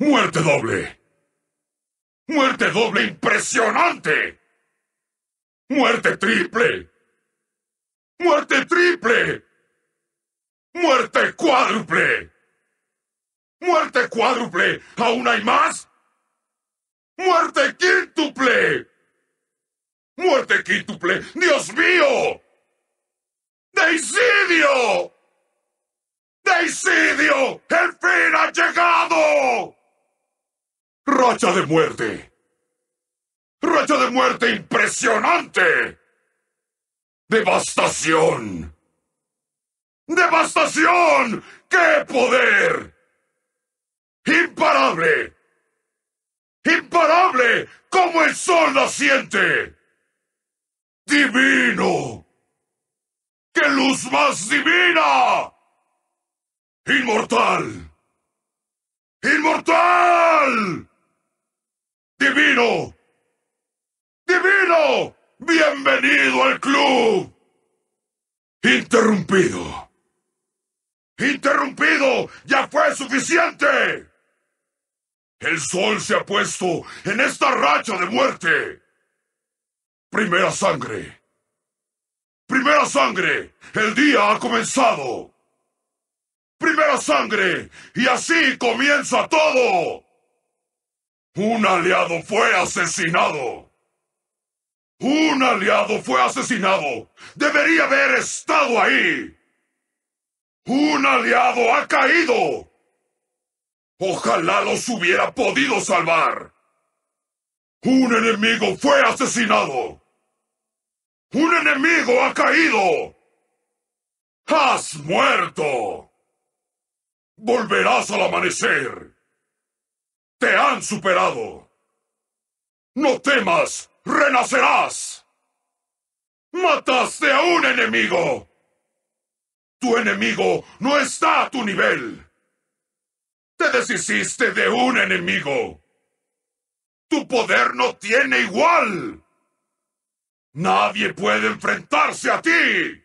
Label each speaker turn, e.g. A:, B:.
A: ¡Muerte doble! ¡Muerte doble impresionante! ¡Muerte triple! ¡Muerte triple! ¡Muerte cuádruple! ¡Muerte cuádruple! ¿Aún hay más? ¡Muerte quíntuple! ¡Muerte quíntuple! ¡Dios mío! ¡Deicidio! ¡Deicidio! ¡El fin ha llegado! ¡Racha de muerte! ¡Racha de muerte impresionante! ¡Devastación! ¡Devastación! ¡Qué poder! ¡Imparable! ¡Imparable! ¡Como el sol naciente! ¡Divino! ¡Qué luz más divina! ¡Inmortal! ¡Inmortal! divino. Divino, bienvenido al club. Interrumpido. Interrumpido, ya fue suficiente. El sol se ha puesto en esta racha de muerte. Primera sangre. Primera sangre. El día ha comenzado. Primera sangre. Y así comienza todo. Un aliado fue asesinado. Un aliado fue asesinado. Debería haber estado ahí. Un aliado ha caído. Ojalá los hubiera podido salvar. Un enemigo fue asesinado. Un enemigo ha caído. ¡Has muerto! Volverás al amanecer te han superado. No temas, renacerás. Mataste a un enemigo. Tu enemigo no está a tu nivel. Te deshiciste de un enemigo. Tu poder no tiene igual. Nadie puede enfrentarse a ti.